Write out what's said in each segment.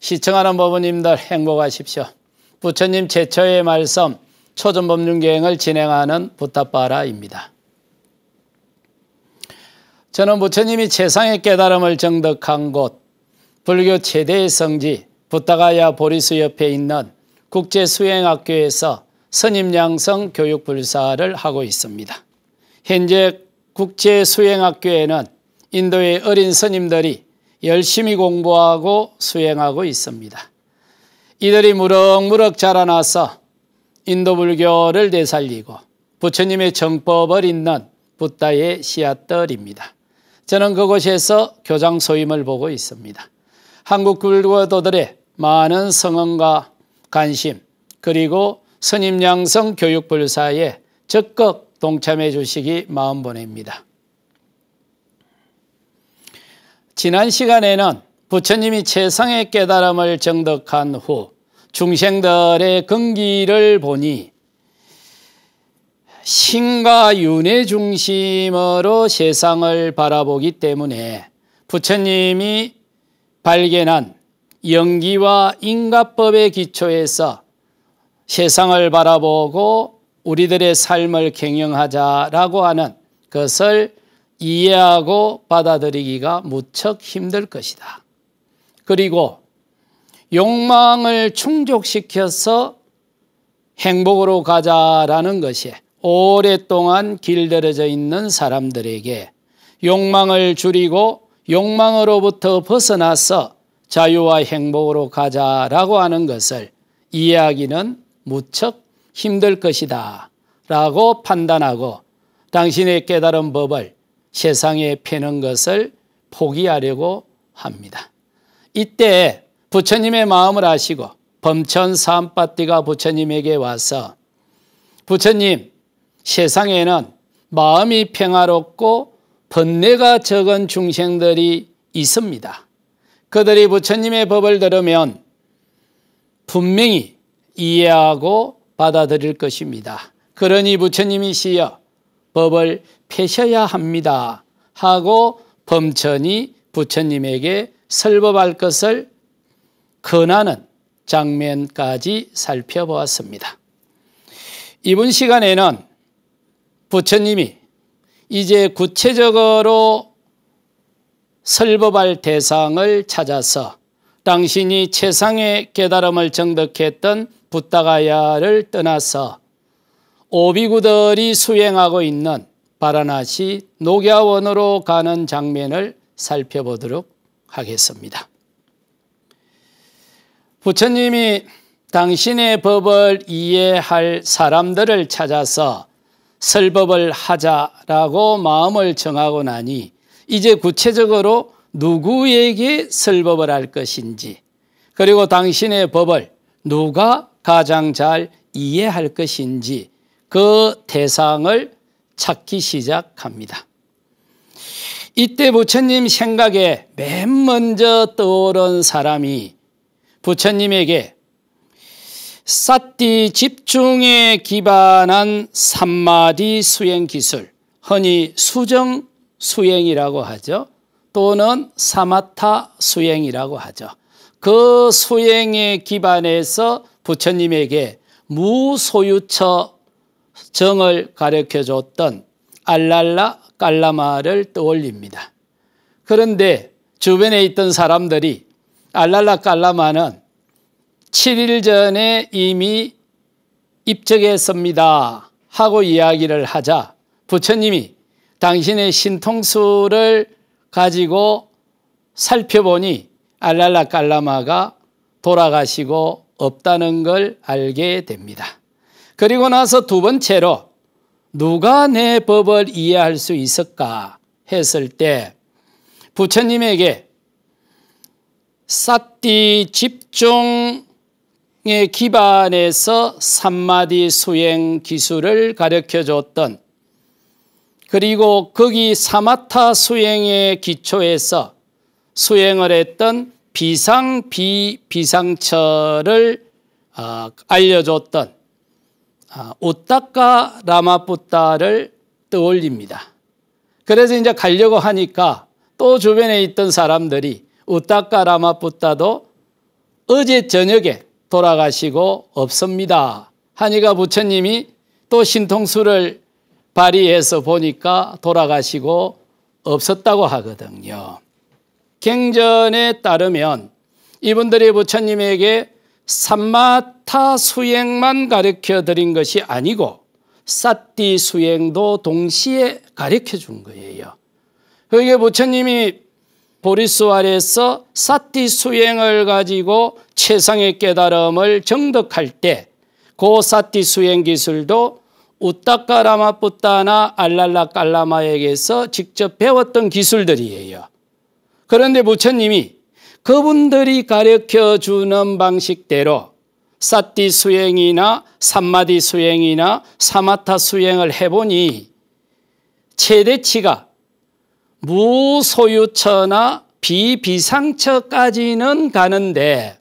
시청하는 법원님들 행복하십시오. 부처님 제처의 말씀 초전법륜계행을 진행하는 부탁바라입니다 저는 부처님이 세상의 깨달음을 정득한곳 불교 최대의 성지 부타가야 보리수 옆에 있는 국제수행학교에서 선임양성 교육불사를 하고 있습니다. 현재 국제수행학교에는 인도의 어린 스님들이 열심히 공부하고 수행하고 있습니다. 이들이 무럭무럭 자라나서 인도불교를 되살리고 부처님의 정법을 잇는 붓다의 씨앗들입니다. 저는 그곳에서 교장 소임을 보고 있습니다. 한국 불교도들의 많은 성원과 관심 그리고 스님 양성 교육 불사에 적극 동참해 주시기 마음 보냅니다. 지난 시간에는 부처님이 최상의 깨달음을 정득한 후 중생들의 근기를 보니 신과 윤회 중심으로 세상을 바라보기 때문에 부처님이 발견한 연기와 인가법의 기초에서 세상을 바라보고 우리들의 삶을 경영하자라고 하는 것을 이해하고 받아들이기가 무척 힘들 것이다. 그리고 욕망을 충족시켜서 행복으로 가자라는 것이 오랫동안 길들여져 있는 사람들에게 욕망을 줄이고 욕망으로부터 벗어나서 자유와 행복으로 가자라고 하는 것을 이해하기는 무척 힘들 것이다 라고 판단하고 당신의 깨달은 법을 세상에 피는 것을 포기하려고 합니다. 이때 부처님의 마음을 아시고 범천 사암바띠가 부처님에게 와서 부처님 세상에는 마음이 평화롭고 번뇌가 적은 중생들이 있습니다. 그들이 부처님의 법을 들으면 분명히 이해하고 받아들일 것입니다. 그러니 부처님이시여 법을 패셔야 합니다. 하고 범천이 부처님에게 설법할 것을 권하는 장면까지 살펴보았습니다. 이번 시간에는 부처님이 이제 구체적으로 설법할 대상을 찾아서 당신이 최상의 깨달음을 정득했던 부따가야를 떠나서 오비구들이 수행하고 있는 바라나시 녹야원으로 가는 장면을 살펴보도록 하겠습니다. 부처님이 당신의 법을 이해할 사람들을 찾아서 설법을 하자라고 마음을 정하고 나니 이제 구체적으로 누구에게 설법을 할 것인지 그리고 당신의 법을 누가 가장 잘 이해할 것인지 그 대상을 찾기 시작합니다. 이때 부처님 생각에 맨 먼저 떠오른 사람이 부처님에게 사띠 집중에 기반한 삼마디 수행 기술, 흔히 수정 수행이라고 하죠. 또는 사마타 수행이라고 하죠. 그 수행에 기반해서 부처님에게 무소유처 정을 가르켜 줬던 알랄라 깔라마를 떠올립니다. 그런데 주변에 있던 사람들이 알랄라 깔라마는 7일 전에 이미 입적했습니다 하고 이야기를 하자 부처님이 당신의 신통수를 가지고 살펴보니 알랄라 깔라마가 돌아가시고 없다는 걸 알게 됩니다. 그리고 나서 두 번째로 누가 내 법을 이해할 수 있을까 했을 때 부처님에게 사띠 집중의 기반에서 삼마디 수행 기술을 가르쳐 줬던 그리고 거기 사마타 수행의 기초에서 수행을 했던 비상 비비상처를 어, 알려줬던 아, 오따카 라마푸타를 떠올립니다. 그래서 이제 가려고 하니까 또 주변에 있던 사람들이 오타카 라마푸타도 어제 저녁에 돌아가시고 없습니다. 하니가 부처님이 또 신통수를 발휘해서 보니까 돌아가시고 없었다고 하거든요. 경전에 따르면 이분들이 부처님에게 삼마타 수행만 가르쳐 드린 것이 아니고 사띠 수행도 동시에 가르쳐 준 거예요. 그게 그러니까 부처님이 보리스왈에서 사띠 수행을 가지고 최상의 깨달음을 정득할때고 사띠 그 수행 기술도 우따까라마뿌따나 알랄라 깔라마에게서 직접 배웠던 기술들이에요. 그런데 부처님이 그분들이 가르쳐 주는 방식대로 사띠 수행이나 삼마디 수행이나 사마타 수행을 해보니 최대치가 무소유처나 비비상처까지는 가는데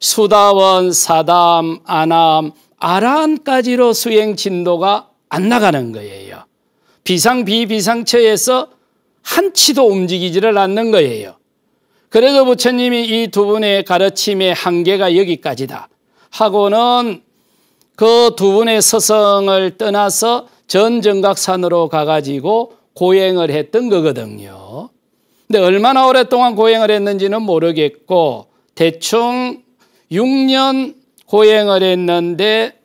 수다원, 사담, 아남, 아란까지로 수행 진도가 안 나가는 거예요. 비상, 비비상처에서 한치도 움직이지를 않는 거예요. 그래서 부처님이 이 두 분의 가르침의 한계가 여기까지다 하고는 그 두 분의 서성을 떠나서 전정각산으로 가가지고 고행을 했던 거거든요. 근데 얼마나 오랫동안 고행을 했는지는 모르겠고 대충 6년 고행을 했는데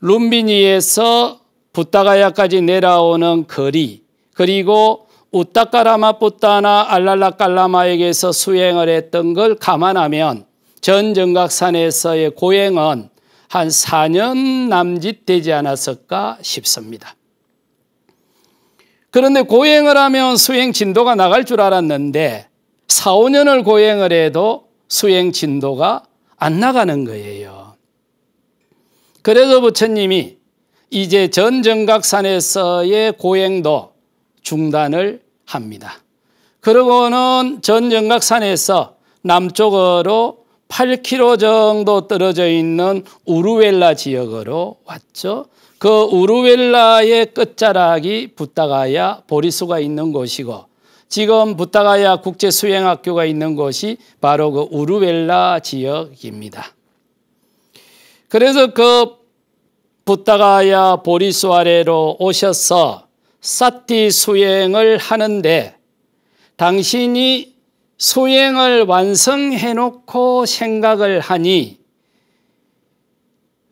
룸비니에서 부타가야까지 내려오는 거리 그리고 우따까라마뿌따나 알랄라깔라마에게서 수행을 했던 걸 감안하면 전 정각산에서의 고행은 한 4년 남짓 되지 않았을까 싶습니다. 그런데 고행을 하면 수행 진도가 나갈 줄 알았는데 4, 5년을 고행을 해도 수행 진도가 안 나가는 거예요. 그래서 부처님이 이제 전 정각산에서의 고행도 중단을 합니다. 그러고는 전 영각산에서 남쪽으로 8km 정도 떨어져 있는 우루웰라 지역으로 왔죠. 그 우루웰라의 끝자락이 부타가야 보리수가 있는 곳이고 지금 부타가야 국제수행학교가 있는 곳이 바로 그 우루웰라 지역입니다. 그래서 그 부타가야 보리수 아래로 오셔서 사띠 수행을 하는데 당신이 수행을 완성해 놓고 생각을 하니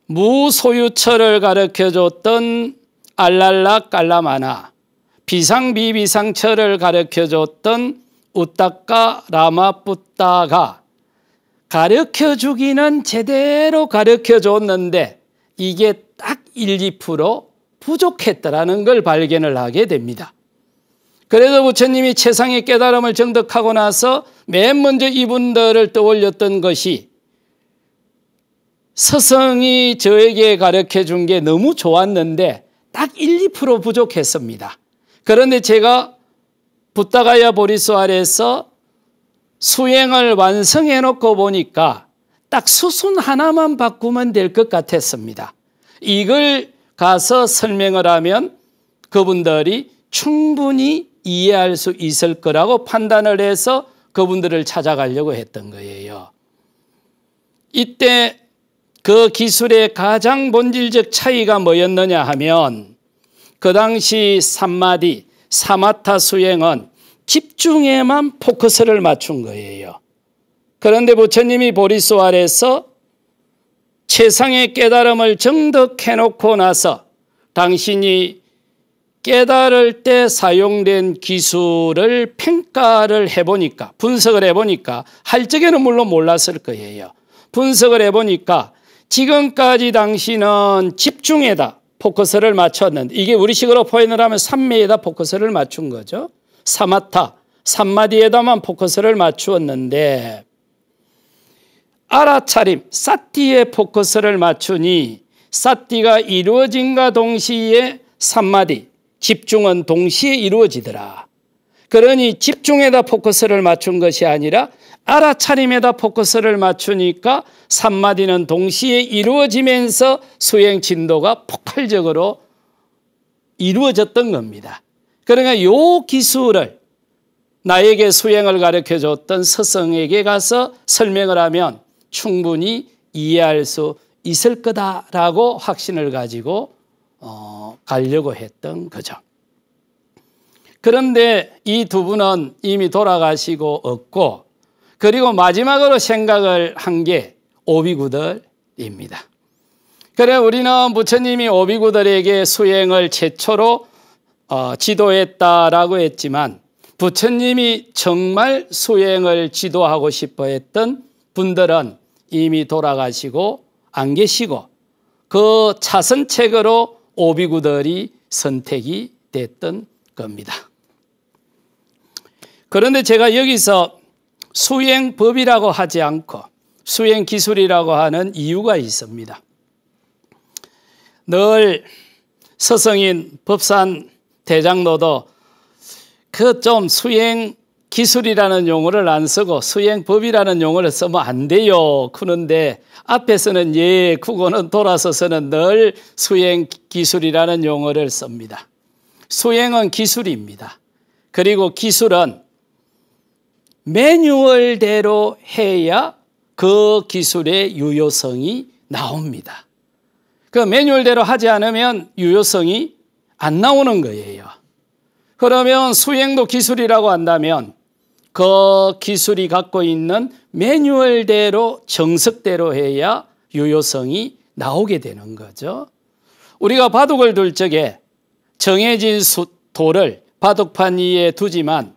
무소유처를 가르켜 줬던 알랄라 깔라마나 비상비비상처를 가르켜 줬던 우따까 라마뿌따가 가르켜 주기는 제대로 가르켜 줬는데 이게 딱 1, 2% 부족했다라는 걸 발견을 하게 됩니다. 그래서 부처님이 최상의 깨달음을 정득하고 나서 맨 먼저 이분들을 떠올렸던 것이 서성이 저에게 가르쳐 준게 너무 좋았는데 딱 1, 2% 부족했습니다. 그런데 제가 부다가야 보리수 아래서 수행을 완성해 놓고 보니까 딱 수순 하나만 바꾸면 될 것 같았습니다. 이걸 가서 설명을 하면 그분들이 충분히 이해할 수 있을 거라고 판단을 해서 그분들을 찾아가려고 했던 거예요. 이때 그 기술의 가장 본질적 차이가 뭐였느냐 하면 그 당시 산마디 사마타 수행은 집중에만 포커스를 맞춘 거예요. 그런데 부처님이 보리스 아래서 최상의 깨달음을 정득해놓고 나서 당신이 깨달을 때 사용된 기술을 평가를 해보니까 분석을 해보니까 할 적에는 물론 몰랐을 거예요. 분석을 해보니까 지금까지 당신은 집중에다 포커스를 맞췄는데 이게 우리식으로 표현을 하면 삼매에다 포커스를 맞춘 거죠. 사마타, 삼마디에다만 포커스를 맞추었는데 알아차림, 사티에 포커스를 맞추니 사티가 이루어진가 동시에 산마디, 집중은 동시에 이루어지더라. 그러니 집중에다 포커스를 맞춘 것이 아니라 알아차림에다 포커스를 맞추니까 산마디는 동시에 이루어지면서 수행 진도가 폭발적으로 이루어졌던 겁니다. 그러니까 요 기술을 나에게 수행을 가르쳐 줬던 스승에게 가서 설명을 하면 충분히 이해할 수 있을 거다라고 확신을 가지고 어, 가려고 했던 거죠. 그런데 이 두 분은 이미 돌아가시고 없고 그리고 마지막으로 생각을 한 게 오비구들입니다. 그래 우리는 부처님이 오비구들에게 수행을 최초로 어, 지도했다라고 했지만 부처님이 정말 수행을 지도하고 싶어 했던 분들은 이미 돌아가시고 안 계시고 그 차선책으로 오비구들이 선택이 됐던 겁니다. 그런데 제가 여기서 수행법이라고 하지 않고 수행기술이라고 하는 이유가 있습니다. 늘 서성인 법산 대장로도 그 좀 수행 기술이라는 용어를 안 쓰고 수행법이라는 용어를 쓰면 안 돼요. 그런데 앞에서는 예, 국어는 돌아서서는 늘 수행 기술이라는 용어를 씁니다. 수행은 기술입니다. 그리고 기술은 매뉴얼대로 해야 그 기술의 유효성이 나옵니다. 그 매뉴얼대로 하지 않으면 유효성이 안 나오는 거예요. 그러면 수행도 기술이라고 한다면 그 기술이 갖고 있는 매뉴얼대로 정석대로 해야 유효성이 나오게 되는 거죠. 우리가 바둑을 둘 적에 정해진 수, 돌을 바둑판 위에 두지만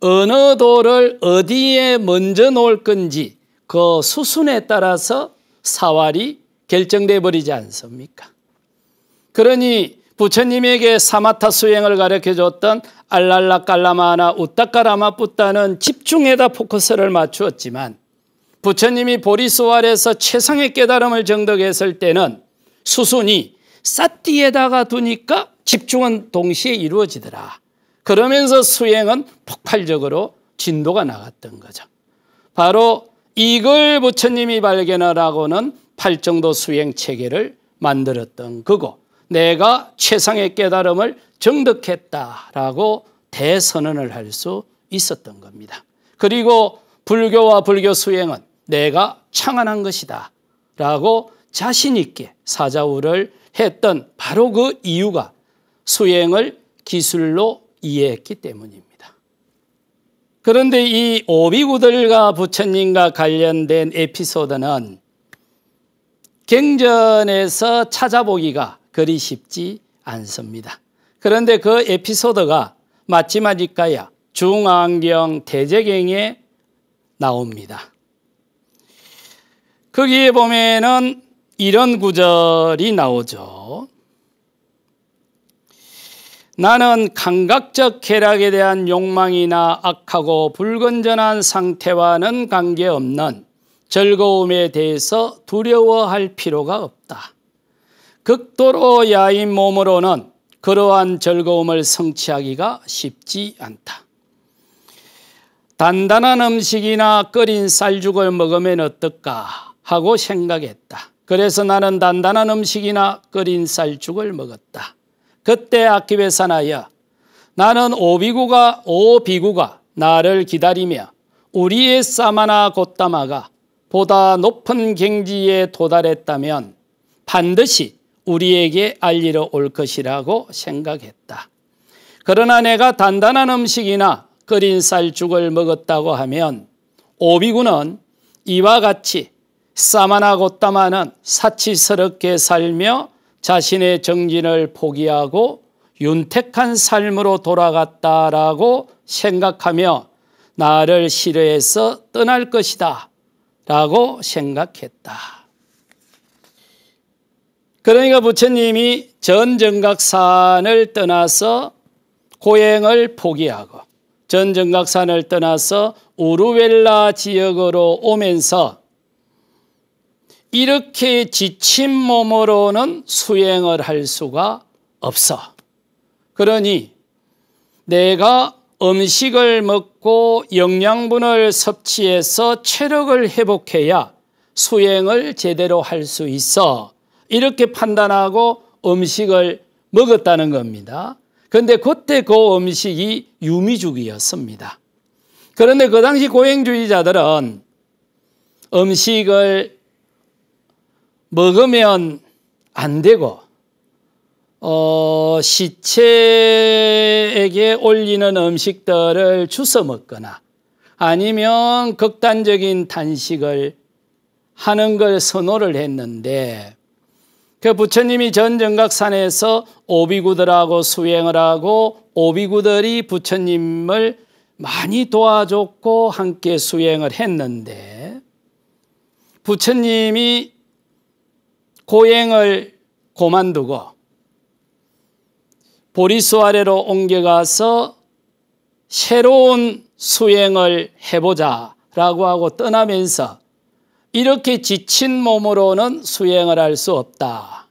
어느 돌을 어디에 먼저 놓을 건지 그 수순에 따라서 사활이 결정돼 버리지 않습니까? 그러니 부처님에게 사마타 수행을 가르쳐 줬던 알랄라 깔라마나 우따까라마 뿌따는 집중에다 포커스를 맞추었지만 부처님이 보리소활에서 최상의 깨달음을 정덕했을 때는 수순이 사띠에다가 두니까 집중은 동시에 이루어지더라. 그러면서 수행은 폭발적으로 진도가 나갔던 거죠. 바로 이걸 부처님이 발견하라고는 팔정도 수행 체계를 만들었던 그거. 내가 최상의 깨달음을 정득했다라고 대선언을 할 수 있었던 겁니다. 그리고 불교와 불교 수행은 내가 창안한 것이다 라고 자신 있게 사자우를 했던 바로 그 이유가 수행을 기술로 이해했기 때문입니다. 그런데 이 오비구들과 부처님과 관련된 에피소드는 경전에서 찾아보기가 그리 쉽지 않습니다. 그런데 그 에피소드가 마치마지까야 중앙경 대제경에 나옵니다. 거기에 그 보면은 이런 구절이 나오죠. 나는 감각적 쾌락에 대한 욕망이나 악하고 불건전한 상태와는 관계없는 즐거움에 대해서 두려워할 필요가 없다. 극도로 야인 몸으로는 그러한 즐거움을 성취하기가 쉽지 않다. 단단한 음식이나 끓인 쌀죽을 먹으면 어떨까 하고 생각했다. 그래서 나는 단단한 음식이나 끓인 쌀죽을 먹었다. 그때 아키베 사나야 나는 오비구가 오비구가 나를 기다리며 우리의 사마나 곧다마가 보다 높은 경지에 도달했다면 반드시 우리에게 알리러 올 것이라고 생각했다. 그러나 내가 단단한 음식이나 끓인 쌀죽을 먹었다고 하면 오비군은 이와 같이 사마나 고따마는 사치스럽게 살며 자신의 정진을 포기하고 윤택한 삶으로 돌아갔다라고 생각하며 나를 싫어해서 떠날 것이다 라고 생각했다. 그러니까 부처님이 전정각산을 떠나서 고행을 포기하고 전정각산을 떠나서 우루웰라 지역으로 오면서 이렇게 지친 몸으로는 수행을 할 수가 없어. 그러니 내가 음식을 먹고 영양분을 섭취해서 체력을 회복해야 수행을 제대로 할 수 있어. 이렇게 판단하고 음식을 먹었다는 겁니다. 그런데 그때 그 음식이 유미죽이었습니다. 그런데 그 당시 고행주의자들은 음식을 먹으면 안 되고 어, 시체에게 올리는 음식들을 주워 먹거나 아니면 극단적인 단식을 하는 걸 선호를 했는데 그 부처님이 전정각산에서 오비구들하고 수행을 하고 오비구들이 부처님을 많이 도와줬고 함께 수행을 했는데 부처님이 고행을 고만두고 보리수 아래로 옮겨가서 새로운 수행을 해보자 라고 하고 떠나면서 이렇게 지친 몸으로는 수행을 할 수 없다.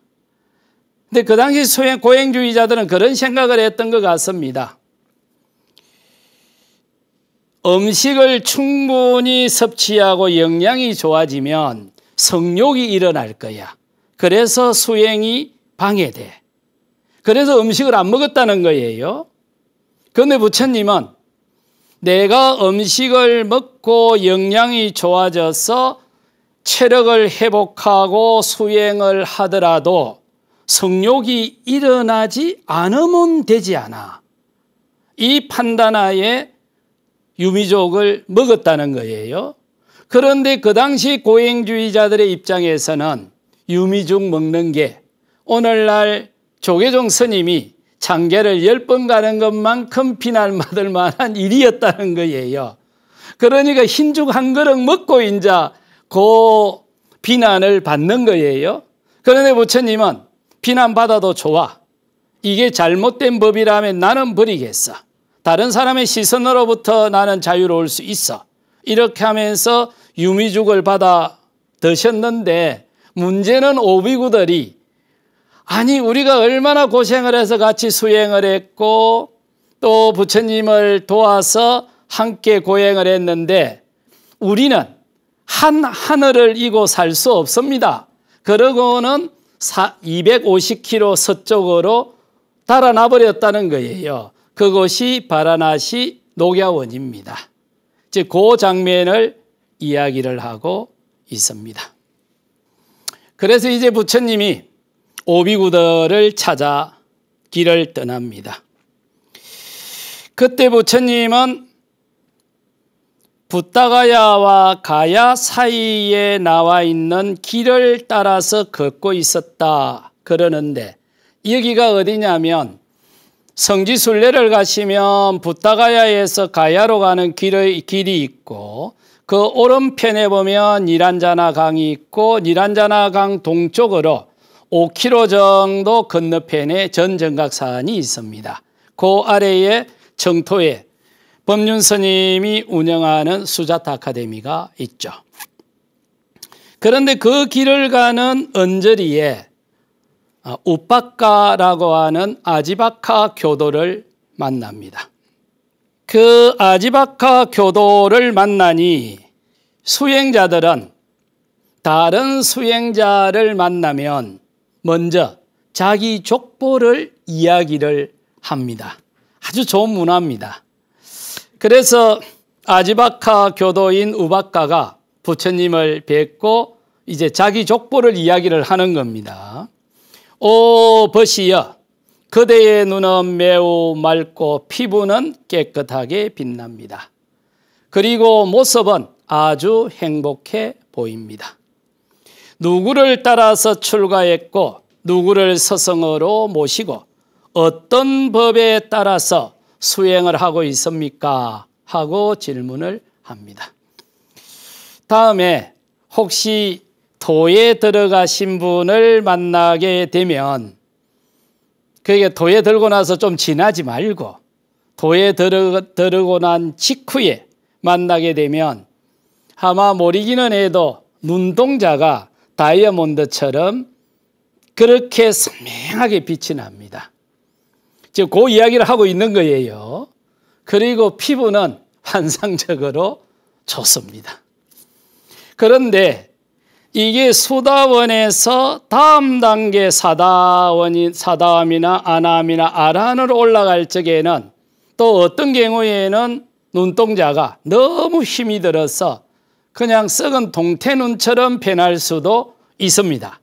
근데 그 당시 수행, 고행주의자들은 그런 생각을 했던 것 같습니다. 음식을 충분히 섭취하고 영양이 좋아지면 성욕이 일어날 거야. 그래서 수행이 방해돼. 그래서 음식을 안 먹었다는 거예요. 그런데 부처님은 내가 음식을 먹고 영양이 좋아져서 체력을 회복하고 수행을 하더라도 성욕이 일어나지 않으면 되지 않아. 이 판단하에 유미족을 먹었다는 거예요. 그런데 그 당시 고행주의자들의 입장에서는 유미족 먹는 게 오늘날 조계종 스님이 장계를 열 번 가는 것만큼 비난받을 만한 일이었다는 거예요. 그러니까 흰죽 한 그릇 먹고 인자 그 비난을 받는 거예요. 그런데 부처님은 비난받아도 좋아. 이게 잘못된 법이라면 나는 버리겠어. 다른 사람의 시선으로부터 나는 자유로울 수 있어. 이렇게 하면서 유미죽을 받아 드셨는데 문제는 오비구들이 아니 우리가 얼마나 고생을 해서 같이 수행을 했고 또 부처님을 도와서 함께 고행을 했는데 우리는 한 하늘을 이고 살 수 없습니다. 그러고는 250km 서쪽으로 달아나 버렸다는 거예요. 그것이 바라나시 녹야원입니다. 즉, 그 장면을 이야기를 하고 있습니다. 그래서 이제 부처님이 오비구더를 찾아 길을 떠납니다. 그때 부처님은 부타가야와 가야 사이에 나와 있는 길을 따라서 걷고 있었다 그러는데 여기가 어디냐면 성지 순례를 가시면 부타가야에서 가야로 가는 길의 길이 있고 그 오른편에 보면 니란자나 강이 있고 니란자나 강 동쪽으로 5km 정도 건너편에 전정각산이 있습니다. 그 아래에 정토에 법륜 스님이 운영하는 수자타 아카데미가 있죠. 그런데 그 길을 가는 언저리에 아, 우파카라고 하는 아지바카 교도를 만납니다. 그 아지바카 교도를 만나니 수행자들은 다른 수행자를 만나면 먼저 자기 족보를 이야기를 합니다. 아주 좋은 문화입니다. 그래서 아지바카 교도인 우바카가 부처님을 뵙고 이제 자기 족보를 이야기를 하는 겁니다. 오 버시여 그대의 눈은 매우 맑고 피부는 깨끗하게 빛납니다. 그리고 모습은 아주 행복해 보입니다. 누구를 따라서 출가했고 누구를 서성으로 모시고 어떤 법에 따라서 수행을 하고 있습니까? 하고 질문을 합니다. 다음에 혹시 도에 들어가신 분을 만나게 되면 그게 도에 들고 나서 좀 지나지 말고 도에 들어, 들고 난 직후에 만나게 되면 아마 모르기는 해도 눈동자가 다이아몬드처럼 그렇게 선명하게 빛이 납니다. 지금 그 이야기를 하고 있는 거예요. 그리고 피부는 환상적으로 좋습니다. 그런데 이게 수다원에서 다음 단계 사다원이 사다함이나 아남이나 아란으로 올라갈 적에는 또 어떤 경우에는 눈동자가 너무 힘이 들어서 그냥 썩은 동태눈처럼 변할 수도 있습니다.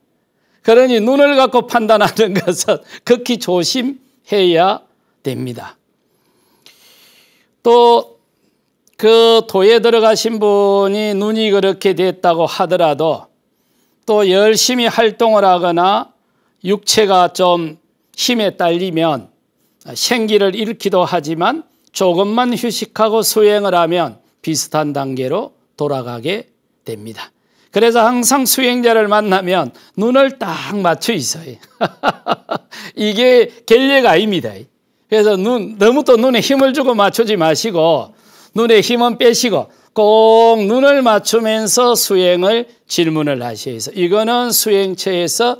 그러니 눈을 갖고 판단하는 것은 극히 조심 해야 됩니다. 또 그 도에 들어가신 분이 눈이 그렇게 됐다고 하더라도 또 열심히 활동을 하거나 육체가 좀 힘에 딸리면 생기를 잃기도 하지만 조금만 휴식하고 수행을 하면 비슷한 단계로 돌아가게 됩니다. 그래서 항상 수행자를 만나면 눈을 딱 맞춰 있어요. 이게 결례가아닙니다 그래서 눈, 너무 또 눈에 힘을 주고 맞추지 마시고 눈에 힘은 빼시고 꼭 눈을 맞추면서 수행을 질문을 하셔야 해서 이거는 수행체에서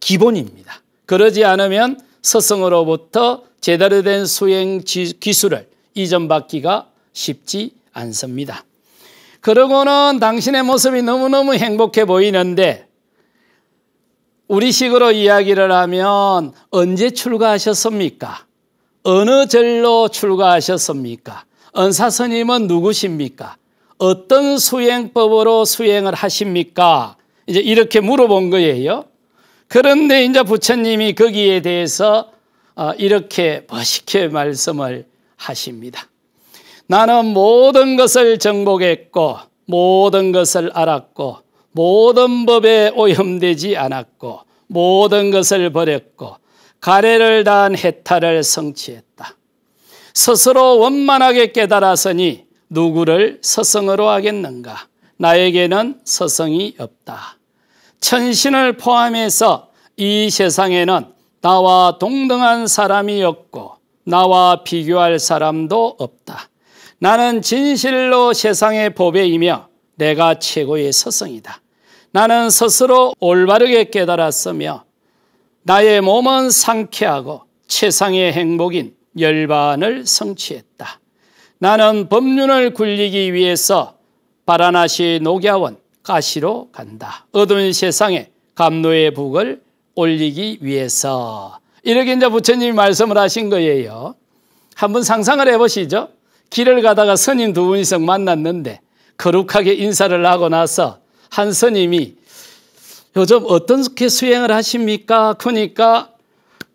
기본입니다. 그러지 않으면 스승으로부터 제대로 된 수행 기술을 이전받기가 쉽지 않습니다. 그러고는 당신의 모습이 너무너무 행복해 보이는데 우리식으로 이야기를 하면 언제 출가하셨습니까? 어느 절로 출가하셨습니까? 은사스님은 누구십니까? 어떤 수행법으로 수행을 하십니까? 이제 이렇게 물어본 거예요. 그런데 이제 부처님이 거기에 대해서 어, 이렇게 멋있게 말씀을 하십니다. 나는 모든 것을 정복했고 모든 것을 알았고 모든 법에 오염되지 않았고 모든 것을 버렸고 가래를 단 해탈을 성취했다. 스스로 원만하게 깨달았으니 누구를 서성으로 하겠는가? 나에게는 서성이 없다. 천신을 포함해서 이 세상에는 나와 동등한 사람이 없고 나와 비교할 사람도 없다. 나는 진실로 세상의 보배이며 내가 최고의 서성이다. 나는 스스로 올바르게 깨달았으며 나의 몸은 상쾌하고 최상의 행복인 열반을 성취했다. 나는 법륜을 굴리기 위해서 바라나시 녹야원 가시로 간다. 어두운 세상에 감로의 북을 올리기 위해서. 이렇게 이제 부처님이 말씀을 하신 거예요. 한번 상상을 해보시죠. 길을 가다가 스님 두 분이서 만났는데 거룩하게 인사를 하고 나서 한 스님이 요즘 어떻게 수행을 하십니까? 그러니까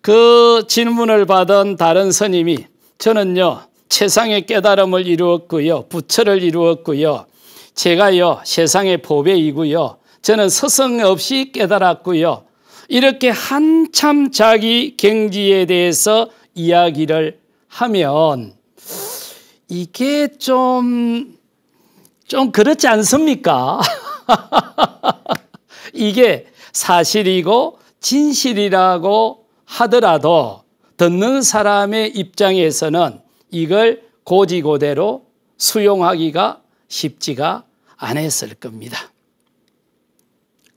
그 질문을 받은 다른 스님이 저는요 세상의 깨달음을 이루었고요 부처를 이루었고요 제가요 세상의 보배이고요 저는 서성 없이 깨달았고요 이렇게 한참 자기 경지에 대해서 이야기를 하면 이게 좀, 좀 그렇지 않습니까? 이게 사실이고 진실이라고 하더라도 듣는 사람의 입장에서는 이걸 고지고대로 수용하기가 쉽지가 않았을 겁니다.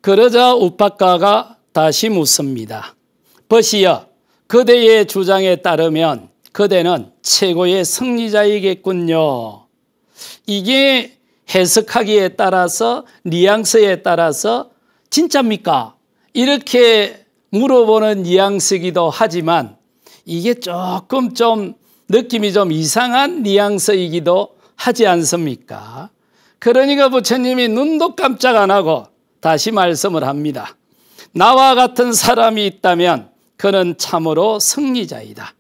그러자 우파가가 다시 묻습니다. 버시여, 그대의 주장에 따르면 그대는 최고의 승리자이겠군요. 이게 해석하기에 따라서 뉘앙스에 따라서 진짜입니까? 이렇게 물어보는 뉘앙스이기도 하지만 이게 조금 좀 느낌이 좀 이상한 뉘앙스이기도 하지 않습니까? 그러니까 부처님이 눈도 깜짝 안 하고 다시 말씀을 합니다. 나와 같은 사람이 있다면 그는 참으로 승리자이다.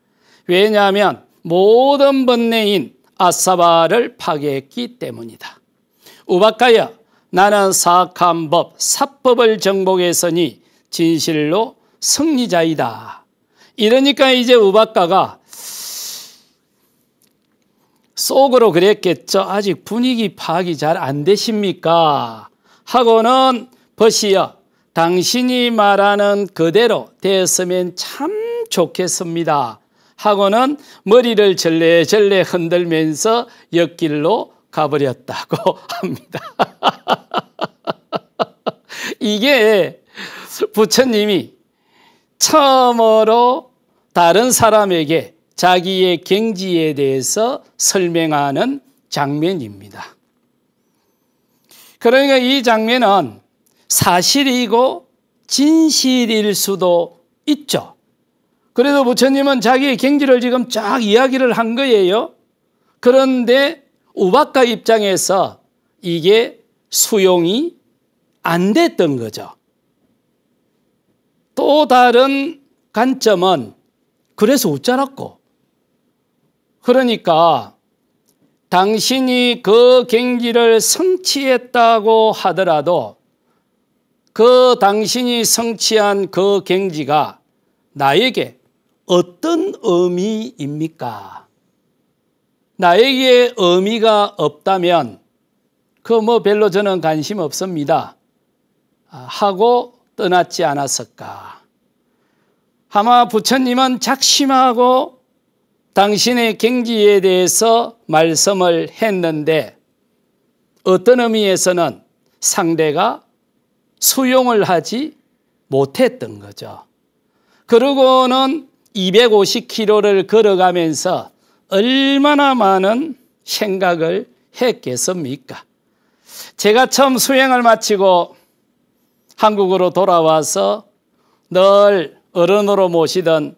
왜냐하면 모든 번뇌인 아사바를 파괴했기 때문이다. 우박하여 나는 사악한 법, 사법을 정복했으니 진실로 승리자이다. 이러니까 이제 우박가가 속으로 그랬겠죠. 아직 분위기 파악이 잘 안 되십니까? 하고는 벗이여 당신이 말하는 그대로 됐으면참 좋겠습니다. 하고는 머리를 절레절레 흔들면서 옆길로 가버렸다고 합니다. 이게 부처님이 처음으로 다른 사람에게 자기의 경지에 대해서 설명하는 장면입니다. 그러니까 이 장면은 사실이고 진실일 수도 있죠. 그래서 부처님은 자기의 경지를 지금 쫙 이야기를 한 거예요. 그런데 우박가 입장에서 이게 수용이 안 됐던 거죠. 또 다른 관점은 그래서 웃자랐고 그러니까 당신이 그 경지를 성취했다고 하더라도 그 당신이 성취한 그 경지가 나에게 어떤 의미입니까? 나에게 의미가 없다면 그 뭐 별로 저는 관심 없습니다. 아, 하고 떠났지 않았을까? 아마 부처님은 작심하고 당신의 경지에 대해서 말씀을 했는데 어떤 의미에서는 상대가 수용을 하지 못했던 거죠. 그러고는 250km를 걸어가면서 얼마나 많은 생각을 했겠습니까? 제가 처음 수행을 마치고 한국으로 돌아와서 늘 어른으로 모시던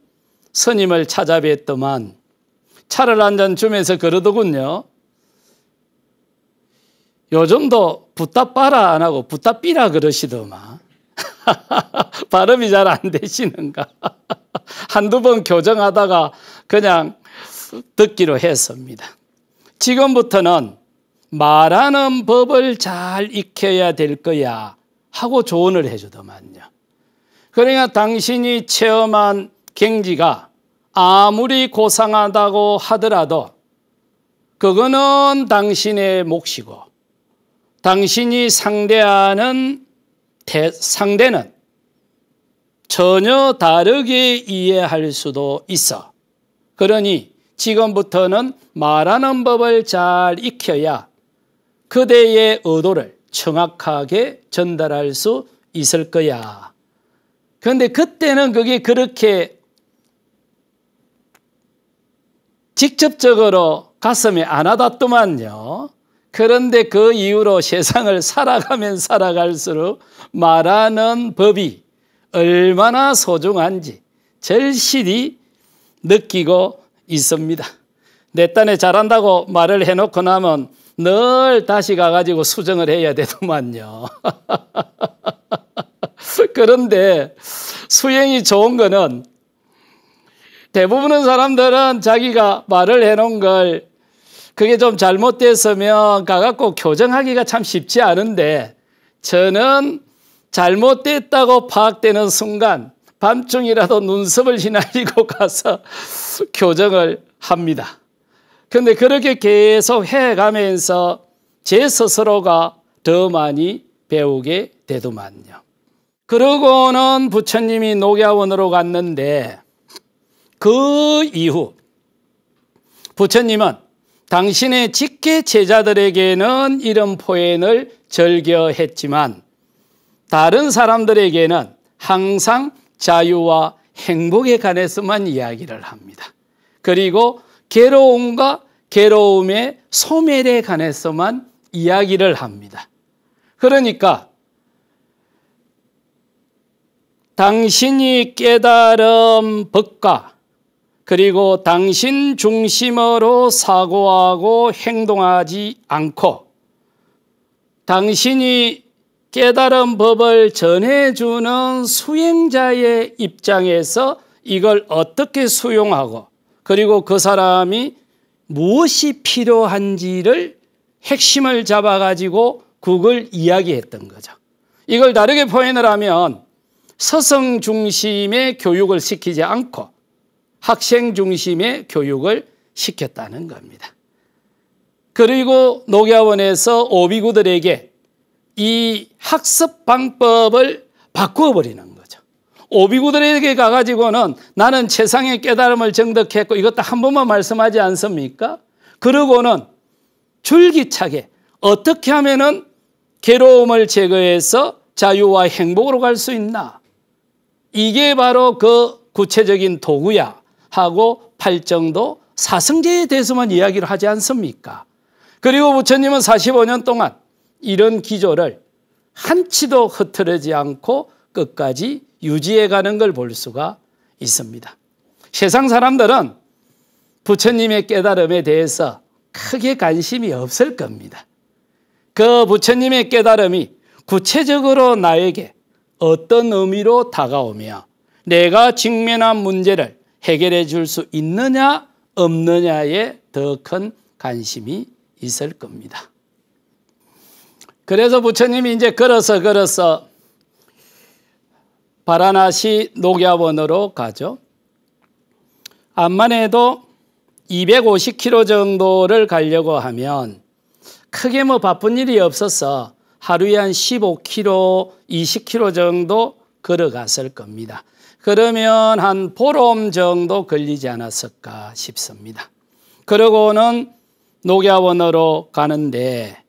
스님을 찾아뵙더만 차를 한잔 주면서 그러더군요. 요즘도 부탁바라 안 하고 부탁비라 그러시더만. 발음이 잘 안 되시는가. 한두 번 교정하다가 그냥 듣기로 했습니다. 지금부터는 말하는 법을 잘 익혀야 될 거야 하고 조언을 해주더만요. 그러니까 당신이 체험한 경지가 아무리 고상하다고 하더라도 그거는 당신의 몫이고 당신이 상대하는 대, 상대는 전혀 다르게 이해할 수도 있어. 그러니 지금부터는 말하는 법을 잘 익혀야 그대의 의도를 정확하게 전달할 수 있을 거야. 그런데 그때는 그게 그렇게 직접적으로 가슴에 안 와닿더만요. 그런데 그 이후로 세상을 살아가면 살아갈수록 말하는 법이 얼마나 소중한지 절실히 느끼고 있습니다. 내 딴에 잘한다고 말을 해놓고 나면 늘 다시 가가지고 수정을 해야 되더만요. 그런데 수행이 좋은 거는 대부분의 사람들은 자기가 말을 해놓은 걸 그게 좀 잘못됐으면 가갖고 교정하기가 참 쉽지 않은데 저는 잘못됐다고 파악되는 순간 밤중이라도 눈썹을 휘날리고 가서 교정을 합니다. 그런데 그렇게 계속 해가면서 제 스스로가 더 많이 배우게 되더만요. 그러고는 부처님이 녹야원으로 갔는데 그 이후 부처님은 당신의 직계 제자들에게는 이런 포엔을 절겨했지만 다른 사람들에게는 항상 자유와 행복에 관해서만 이야기를 합니다. 그리고 괴로움과 괴로움의 소멸에 관해서만 이야기를 합니다. 그러니까 당신이 깨달은 법과 그리고 당신 중심으로 사고하고 행동하지 않고 당신이 깨달은 법을 전해주는 수행자의 입장에서 이걸 어떻게 수용하고 그리고 그 사람이 무엇이 필요한지를 핵심을 잡아가지고 그걸 이야기했던 거죠. 이걸 다르게 표현을 하면 서성 중심의 교육을 시키지 않고 학생 중심의 교육을 시켰다는 겁니다. 그리고 녹교원에서 오비구들에게 이 학습 방법을 바꿔 버리는 거죠. 오비구들에게 가가지고는 나는 세상의 깨달음을 정득했고 이것도 한 번만 말씀하지 않습니까? 그러고는 줄기차게 어떻게 하면은 괴로움을 제거해서 자유와 행복으로 갈 수 있나? 이게 바로 그 구체적인 도구야 하고 팔정도 사성제에 대해서만 이야기를 하지 않습니까? 그리고 부처님은 45년 동안 이런 기조를 한치도 흐트러지 않고 끝까지 유지해 가는 걸 볼 수가 있습니다. 세상 사람들은 부처님의 깨달음에 대해서 크게 관심이 없을 겁니다. 그 부처님의 깨달음이 구체적으로 나에게 어떤 의미로 다가오며 내가 직면한 문제를 해결해 줄 수 있느냐 없느냐에 더 큰 관심이 있을 겁니다. 그래서 부처님이 이제 걸어서 걸어서 바라나시 녹야원으로 가죠. 암만 해도 250km 정도를 가려고 하면 크게 뭐 바쁜 일이 없어서 하루에 한 15km, 20km 정도 걸어갔을 겁니다. 그러면 한 보름 정도 걸리지 않았을까 싶습니다. 그러고는 녹야원으로 가는데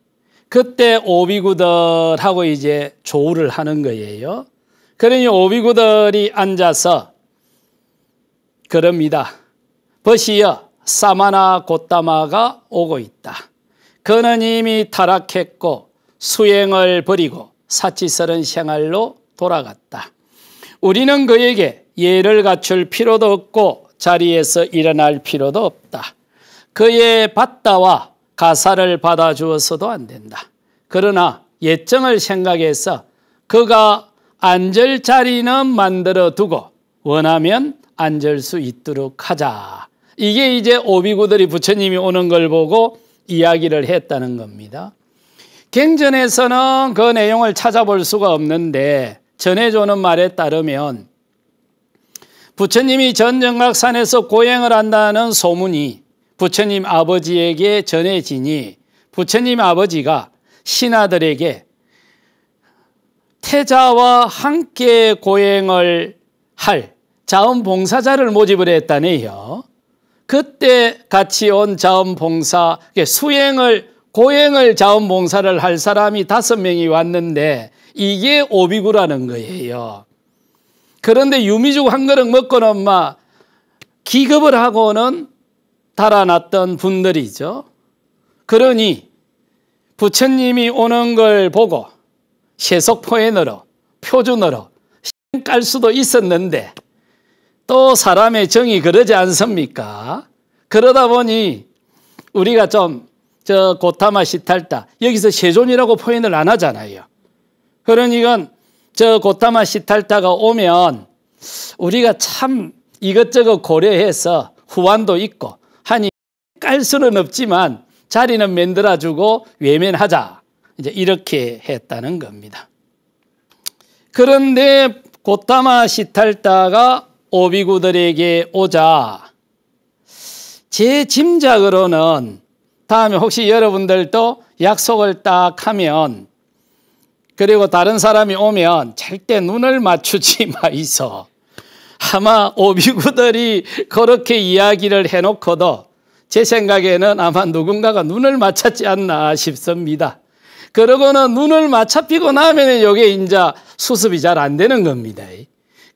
그때 오비구들하고 이제 조우를 하는 거예요. 그러니 오비구들이 앉아서 그럽니다. 벗이여 사마나 곧다마가 오고 있다. 그는 이미 타락했고 수행을 버리고 사치스런 생활로 돌아갔다. 우리는 그에게 예를 갖출 필요도 없고 자리에서 일어날 필요도 없다. 그의 바다와 가사를 받아주어서도 안 된다. 그러나 예정을 생각해서 그가 앉을 자리는 만들어 두고 원하면 앉을 수 있도록 하자. 이게 이제 오비구들이 부처님이 오는 걸 보고 이야기를 했다는 겁니다. 경전에서는 그 내용을 찾아볼 수가 없는데 전해주는 말에 따르면 부처님이 전정각산에서 고행을 한다는 소문이 부처님 아버지에게 전해지니 부처님 아버지가 신하들에게 태자와 함께 고행을 할 자원봉사자를 모집을 했다네요. 그때 같이 온 자원봉사, 수행을, 고행을 자원봉사를 할 사람이 다섯 명이 왔는데 이게 오비구라는 거예요. 그런데 유미죽 한 그릇 먹고는 엄마 기급을 하고는 달아났던 분들이죠. 그러니 부처님이 오는 걸 보고 세속포인으로 표준으로 깔 수도 있었는데 또 사람의 정이 그러지 않습니까? 그러다 보니 우리가 좀 저 고타마 시탈타 여기서 세존이라고 포인을 안 하잖아요. 그러니깐 저 고타마 시탈타가 오면 우리가 참 이것저것 고려해서 후환도 있고 깔 수는 없지만 자리는 만들어주고 외면하자. 이제 이렇게 했다는 겁니다. 그런데 고타마 시탈타가 오비구들에게 오자 제 짐작으로는 다음에 혹시 여러분들도 약속을 딱 하면 그리고 다른 사람이 오면 절대 눈을 맞추지 마 있어. 아마 오비구들이 그렇게 이야기를 해놓고도 제 생각에는 아마 누군가가 눈을 맞췄지 않나 싶습니다. 그러고는 눈을 맞춰피고 나면은 요게 이제 수습이 잘 안 되는 겁니다.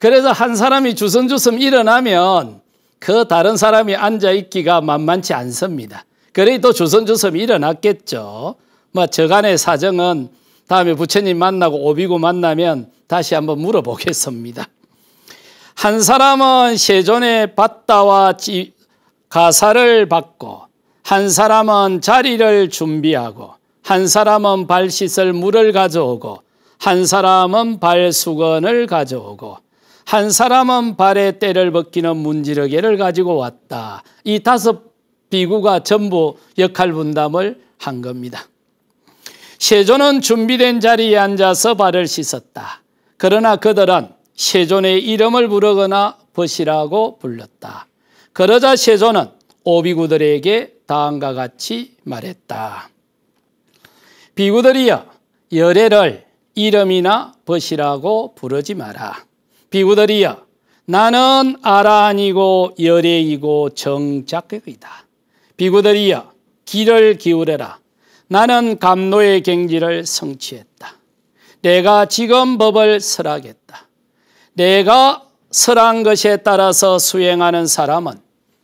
그래서 한 사람이 주섬주섬 일어나면 그 다른 사람이 앉아있기가 만만치 않습니다. 그래도 주섬주섬 일어났겠죠. 뭐 저간의 사정은 다음에 부처님 만나고 오비고 만나면 다시 한번 물어보겠습니다. 한 사람은 세존의 바다와 가사를 받고 한 사람은 자리를 준비하고 한 사람은 발 씻을 물을 가져오고 한 사람은 발 수건을 가져오고 한 사람은 발에 때를 벗기는 문지르개를 가지고 왔다. 이 다섯 비구가 전부 역할 분담을 한 겁니다. 세존은 준비된 자리에 앉아서 발을 씻었다. 그러나 그들은 세존의 이름을 부르거나 벗이라고 불렀다. 그러자 세조는 오비구들에게 다음과 같이 말했다. 비구들이여 열애를 이름이나 벗이라고 부르지 마라. 비구들이여 나는 아라니고 열애이고 정작극이다. 비구들이여 길을 기울여라. 나는 감노의 경지를 성취했다. 내가 지금 법을 설하겠다. 내가 설한 것에 따라서 수행하는 사람은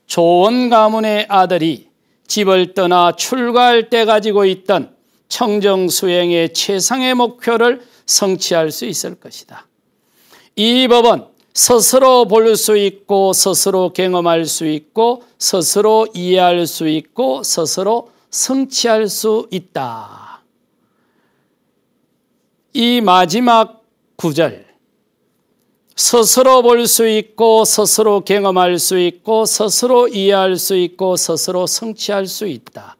좋은 가문의 아들이 집을 떠나 출가할 때 가지고 있던 청정 수행의 최상의 목표를 성취할 수 있을 것이다. 이 법은 스스로 볼 수 있고 스스로 경험할 수 있고 스스로 이해할 수 있고 스스로 성취할 수 있다. 이 마지막 구절 스스로 볼 수 있고 스스로 경험할 수 있고 스스로 이해할 수 있고 스스로 성취할 수 있다.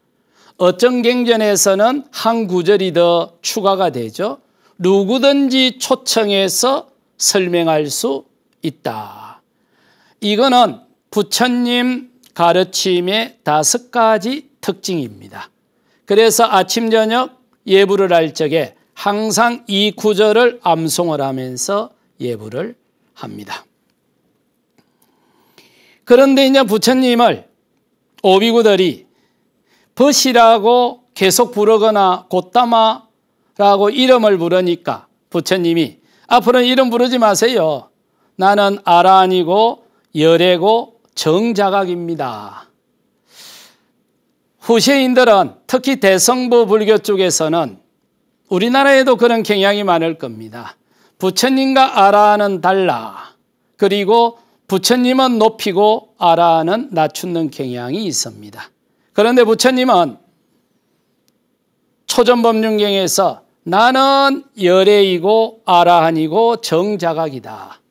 어떤 경전에서는 한 구절이 더 추가가 되죠. 누구든지 초청해서 설명할 수 있다. 이거는 부처님 가르침의 다섯 가지 특징입니다. 그래서 아침 저녁 예불을 할 적에 항상 이 구절을 암송을 하면서 예불을 합니다. 그런데 이제 부처님을 오비구들이 벗이라고 계속 부르거나 곧담마라고 이름을 부르니까 부처님이 앞으로는 이름 부르지 마세요. 나는 아라니고 열애고 정자각입니다. 후세인들은 특히 대성부 불교 쪽에서는 우리나라에도 그런 경향이 많을 겁니다. 부처님과 아라는 달라. 그리고 부처님은 높이고 아라는 낮추는 경향이 있습니다. 그런데 부처님은 초전법륜경에서 나는 열애이고 아라한이고 정자각이다.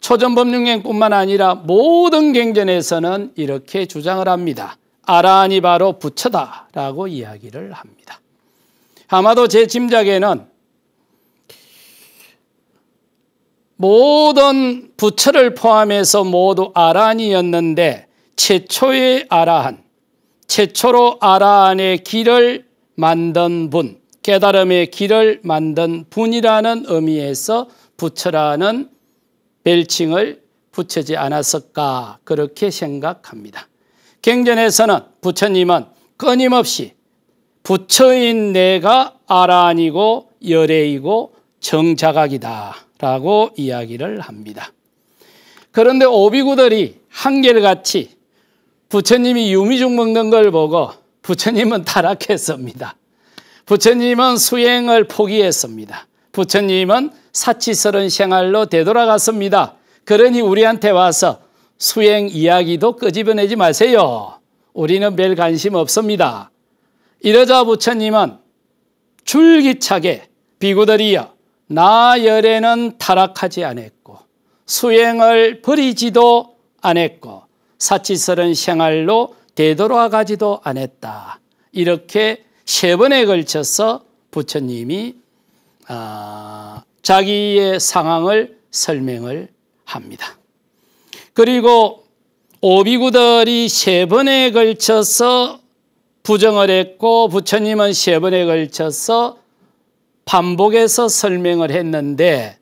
초전법륜경뿐만 아니라 모든 경전에서는 이렇게 주장을 합니다. 아라한이 바로 부처다라고 이야기를 합니다. 아마도 제 짐작에는 모든 부처를 포함해서 모두 아란이었는데 최초의 아라한, 최초로 아라한의 길을 만든 분, 깨달음의 길을 만든 분이라는 의미에서 부처라는 벨칭을 붙이지 않았을까 그렇게 생각합니다. 경전에서는 부처님은 끊임없이 부처인 내가 아란이고 열애이고 정자각이다. 라고 이야기를 합니다. 그런데 오비구들이 한결같이 부처님이 유미죽 먹는 걸 보고 부처님은 타락했습니다. 부처님은 수행을 포기했습니다. 부처님은 사치스런 생활로 되돌아갔습니다. 그러니 우리한테 와서 수행 이야기도 끄집어내지 마세요. 우리는 별 관심 없습니다. 이러자 부처님은 줄기차게 비구들이여 나열에는 타락하지 않았고 수행을 버리지도 않았고 사치스런 생활로 되돌아가지도 않았다. 이렇게 세 번에 걸쳐서 부처님이 아, 자기의 상황을 설명을 합니다. 그리고 오비구들이 세 번에 걸쳐서 부정을 했고 부처님은 세 번에 걸쳐서 반복해서 설명을 했는데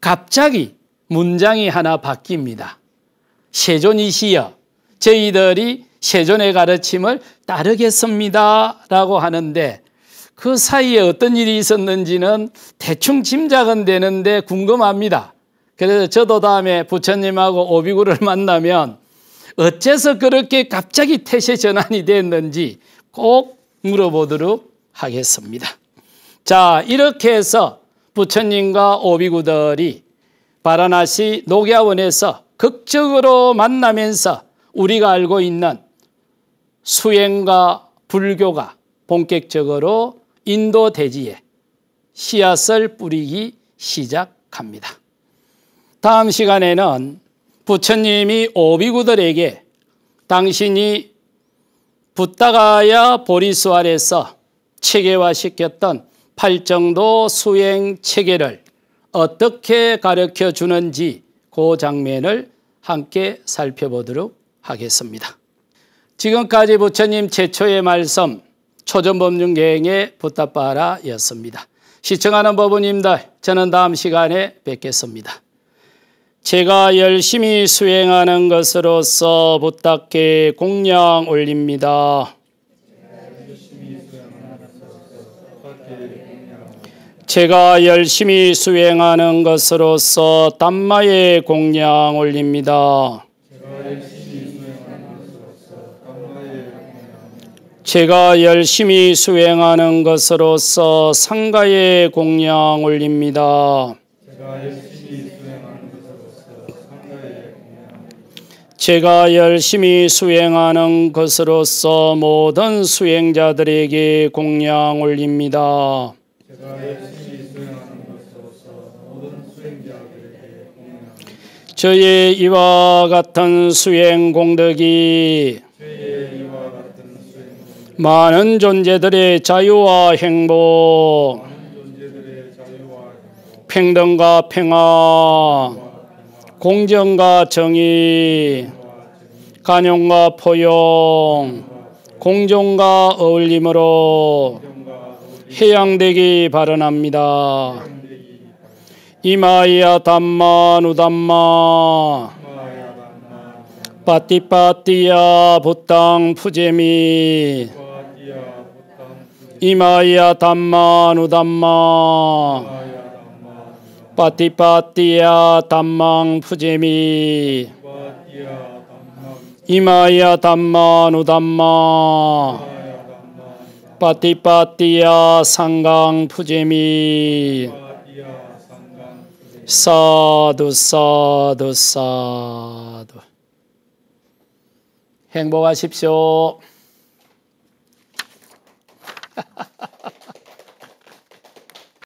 갑자기 문장이 하나 바뀝니다. 세존이시여 저희들이 세존의 가르침을 따르겠습니다 라고 하는데 그 사이에 어떤 일이 있었는지는 대충 짐작은 되는데 궁금합니다. 그래서 저도 다음에 부처님하고 오비구를 만나면 어째서 그렇게 갑자기 태세 전환이 됐는지 꼭 물어보도록 하겠습니다. 자, 이렇게 해서 부처님과 오비구들이 바라나시 녹야원에서 극적으로 만나면서 우리가 알고 있는 수행과 불교가 본격적으로 인도 대지에 씨앗을 뿌리기 시작합니다. 다음 시간에는 부처님이 오비구들에게 당신이 붓다가야 보리수알에서 체계화시켰던 팔정도 수행 체계를 어떻게 가르쳐 주는지 그 장면을 함께 살펴보도록 하겠습니다. 지금까지 부처님 최초의 말씀 초전법륜계행의 부탁바라였습니다. 시청하는 법부님들 저는 다음 시간에 뵙겠습니다. 제가 열심히 수행하는 것으로서 부탁해 공양 올립니다. 제가 열심히 수행하는 것으로서 담마의 공양 올립니다. 제가 열심히 수행하는 것으로서 상가의 공양 올립니다. 제가 열심히 수행하는 것으로서 모든 수행자들에게 공양 올립니다. 저의 이와 같은 수행 공덕이 많은 존재들의 자유와 행복, 평등과 평화, 공정과 정의, 관용과 포용, 공정과 어울림으로 해양되기 바란합니다. 이마야 담마 누담마 빠띠빠띠야 보땅 푸제미 이마야 담마 누담마 빠띠빠띠야 담망 푸제미 이마야 담마 누담마 빠티파티야 상강 푸제미 사두 사두 사두 행복하십시오.